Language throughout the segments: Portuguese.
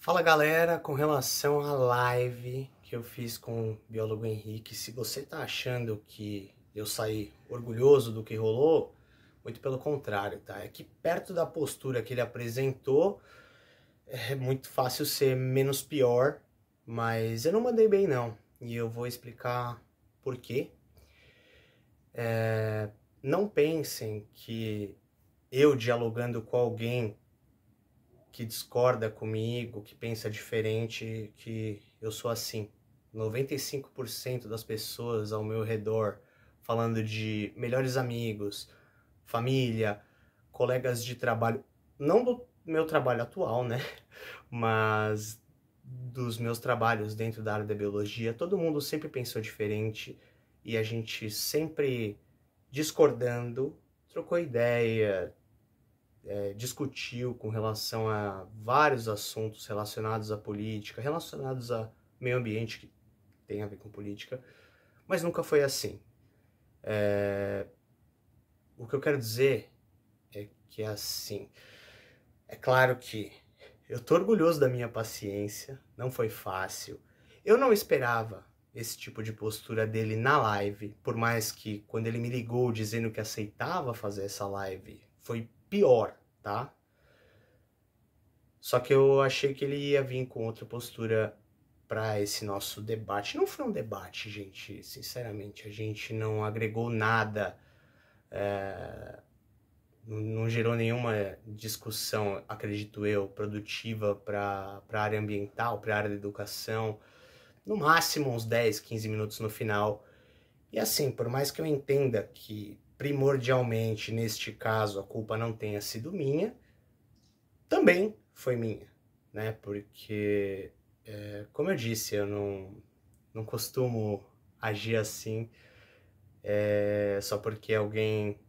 Fala galera, com relação à live que eu fiz com o biólogo Henrique, se você tá achando que eu saí orgulhoso do que rolou, muito pelo contrário, tá? É que perto da postura que ele apresentou, é muito fácil ser menos pior, mas eu não mandei bem não, e eu vou explicar por quê. É, não pensem que eu dialogando com alguém que discorda comigo, que pensa diferente, que eu sou assim. 95% das pessoas ao meu redor falando de melhores amigos, família, colegas de trabalho, não do meu trabalho atual, né? Mas dos meus trabalhos dentro da área da biologia, todo mundo sempre pensou diferente e a gente sempre discordando, trocou ideia, é, discutiu com relação a vários assuntos relacionados à política, relacionados a meio ambiente, que tem a ver com política, mas nunca foi assim. É, o que eu quero dizer é que é assim. É claro que eu tô orgulhoso da minha paciência, não foi fácil. Eu não esperava esse tipo de postura dele na live, por mais que quando ele me ligou dizendo que aceitava fazer essa live, foi pior, tá? Só que eu achei que ele ia vir com outra postura para esse nosso debate. Não foi um debate, gente. Sinceramente, a gente não agregou nada. É... Não gerou nenhuma discussão, acredito eu, produtiva para a área ambiental, para a área da educação. No máximo uns 10, 15 minutos no final. E assim, por mais que eu entenda que primordialmente neste caso a culpa não tenha sido minha, também foi minha, né? Porque, é, como eu disse, eu não, não costumo agir assim é, só porque alguém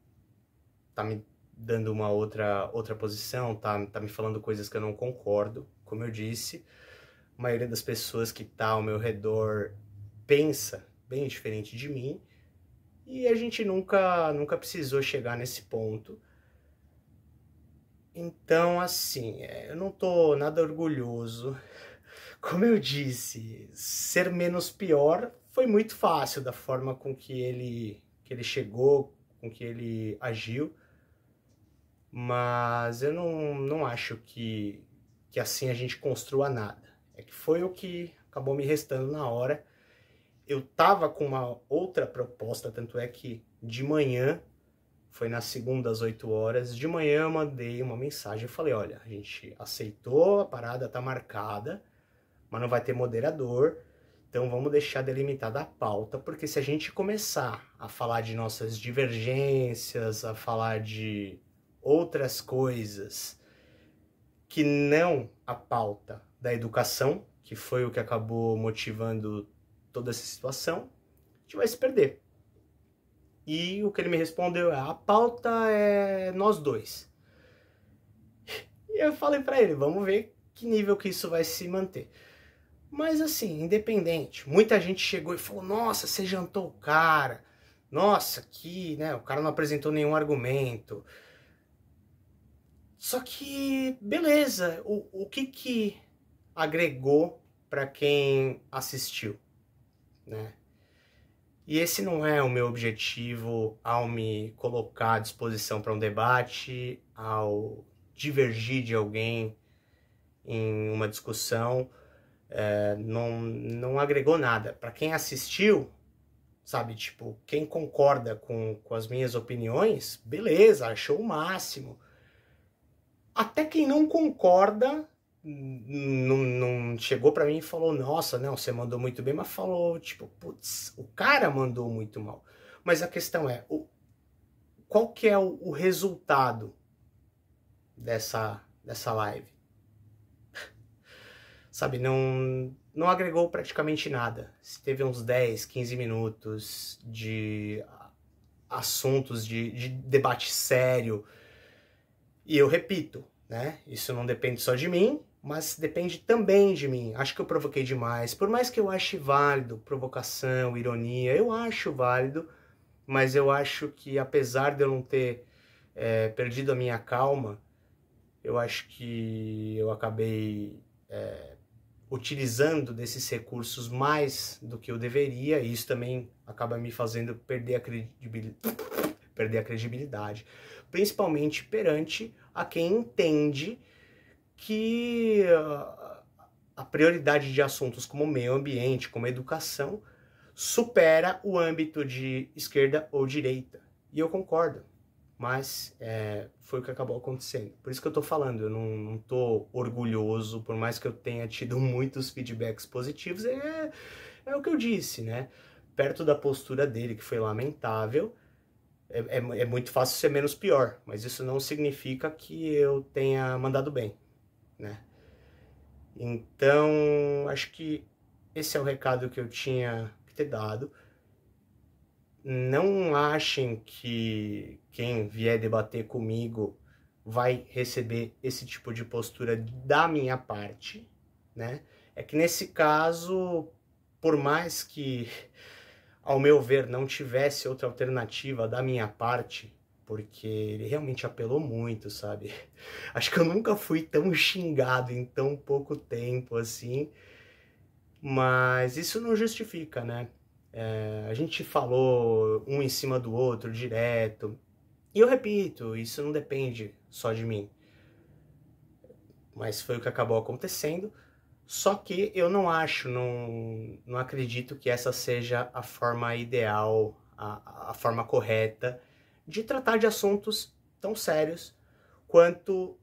tá me dando uma outra, outra posição, tá, tá me falando coisas que eu não concordo, como eu disse. A maioria das pessoas que tá ao meu redor pensa bem diferente de mim, e a gente nunca, nunca precisou chegar nesse ponto. Então, assim, é, eu não tô nada orgulhoso. Como eu disse, ser menos pior foi muito fácil da forma com que ele, que ele chegou, com que ele agiu. Mas eu não, não acho que, que assim a gente construa nada. É que foi o que acabou me restando na hora eu tava com uma outra proposta, tanto é que de manhã, foi na segunda às 8 horas, de manhã eu mandei uma mensagem e falei, olha, a gente aceitou, a parada tá marcada, mas não vai ter moderador, então vamos deixar delimitada a pauta, porque se a gente começar a falar de nossas divergências, a falar de outras coisas que não a pauta da educação, que foi o que acabou motivando toda essa situação, a gente vai se perder. E o que ele me respondeu é: a pauta é nós dois. E eu falei para ele: vamos ver que nível que isso vai se manter. Mas assim, independente, muita gente chegou e falou: nossa, você jantou o cara, nossa, que, né, o cara não apresentou nenhum argumento. Só que, beleza, o, o que que agregou para quem assistiu? né? E esse não é o meu objetivo ao me colocar à disposição para um debate, ao divergir de alguém em uma discussão. É, não, não agregou nada. Para quem assistiu, sabe, tipo, quem concorda com, com as minhas opiniões, beleza, achou o máximo. Até quem não concorda não, não chegou para mim e falou, nossa, não, você mandou muito bem, mas falou, tipo, putz, o cara mandou muito mal. Mas a questão é, o, qual que é o, o resultado dessa, dessa live? Sabe, não, não agregou praticamente nada. Teve uns 10, 15 minutos de assuntos, de, de debate sério. E eu repito, né? Isso não depende só de mim, mas depende também de mim. Acho que eu provoquei demais. Por mais que eu ache válido provocação, ironia, eu acho válido, mas eu acho que apesar de eu não ter é, perdido a minha calma, eu acho que eu acabei é, utilizando desses recursos mais do que eu deveria, e isso também acaba me fazendo perder a credibilidade, perder a credibilidade principalmente perante a quem entende que ah, a prioridade de assuntos como meio ambiente, como educação, supera o âmbito de esquerda ou direita. E eu concordo, mas é, foi o que acabou acontecendo. Por isso que eu tô falando, eu não, não tô orgulhoso, por mais que eu tenha tido muitos feedbacks positivos, é, é o que eu disse, né? Perto da postura dele, que foi lamentável, é, é, é muito fácil ser menos pior, mas isso não significa que eu tenha mandado bem né? Então, acho que esse é o recado que eu tinha que ter dado. Não achem que quem vier debater comigo vai receber esse tipo de postura da minha parte, né? É que nesse caso, por mais que, ao meu ver, não tivesse outra alternativa da minha parte, porque ele realmente apelou muito, sabe? Acho que eu nunca fui tão xingado em tão pouco tempo assim, mas isso não justifica, né? É, a gente falou um em cima do outro direto, e eu repito, isso não depende só de mim, mas foi o que acabou acontecendo. Só que eu não acho, não, não acredito que essa seja a forma ideal, a, a forma correta de tratar de assuntos tão sérios quanto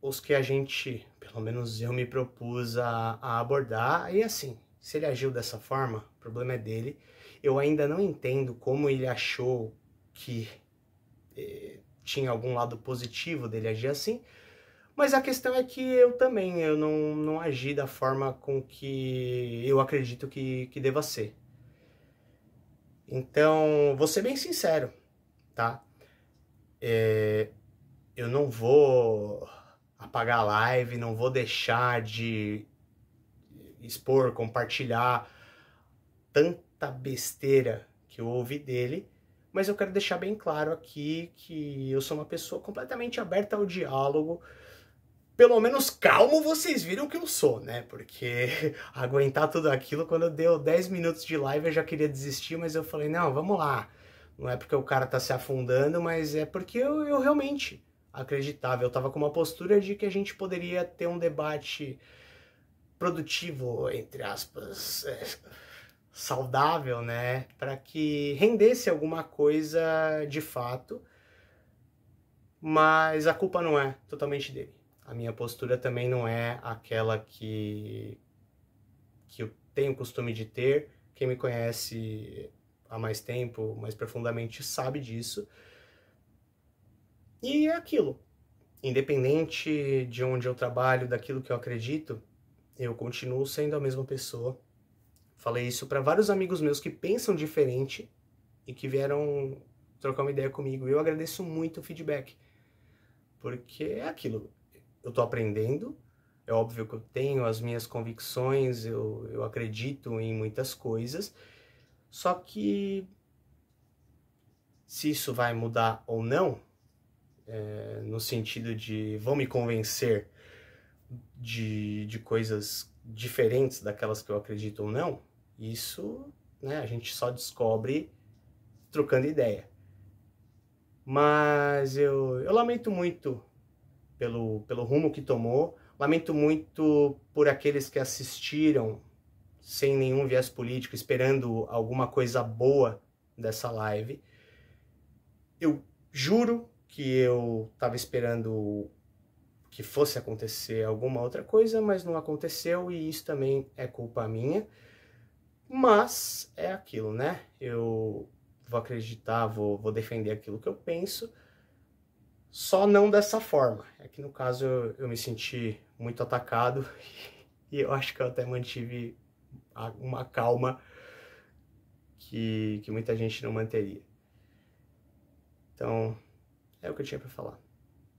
os que a gente, pelo menos eu me propus a, a abordar. E assim, se ele agiu dessa forma, o problema é dele. Eu ainda não entendo como ele achou que eh, tinha algum lado positivo dele agir assim, mas a questão é que eu também, eu não, não agi da forma com que eu acredito que, que deva ser. Então, vou ser bem sincero tá? É, eu não vou apagar a live, não vou deixar de expor, compartilhar tanta besteira que eu ouvi dele, mas eu quero deixar bem claro aqui que eu sou uma pessoa completamente aberta ao diálogo. Pelo menos calmo vocês viram que eu sou, né? Porque aguentar tudo aquilo, quando deu 10 minutos de live eu já queria desistir, mas eu falei: não, vamos lá não é porque o cara tá se afundando, mas é porque eu, eu realmente acreditava. Eu estava com uma postura de que a gente poderia ter um debate produtivo, entre aspas, é, saudável, né? Para que rendesse alguma coisa de fato. Mas a culpa não é totalmente dele. A minha postura também não é aquela que, que eu tenho costume de ter. Quem me conhece há mais tempo, mais profundamente, sabe disso. E é aquilo. Independente de onde eu trabalho, daquilo que eu acredito, eu continuo sendo a mesma pessoa. Falei isso para vários amigos meus que pensam diferente e que vieram trocar uma ideia comigo. Eu agradeço muito o feedback. Porque é aquilo. Eu tô aprendendo, é óbvio que eu tenho as minhas convicções, eu, eu acredito em muitas coisas, só que se isso vai mudar ou não, é, no sentido de vão me convencer de, de coisas diferentes daquelas que eu acredito ou não, isso né, a gente só descobre trocando ideia. Mas eu, eu lamento muito pelo, pelo rumo que tomou, lamento muito por aqueles que assistiram sem nenhum viés político, esperando alguma coisa boa dessa live. Eu juro que eu estava esperando que fosse acontecer alguma outra coisa, mas não aconteceu e isso também é culpa minha. Mas é aquilo, né? Eu vou acreditar, vou, vou defender aquilo que eu penso, só não dessa forma. É que no caso eu, eu me senti muito atacado e eu acho que eu até mantive uma calma que, que muita gente não manteria. Então, é o que eu tinha para falar.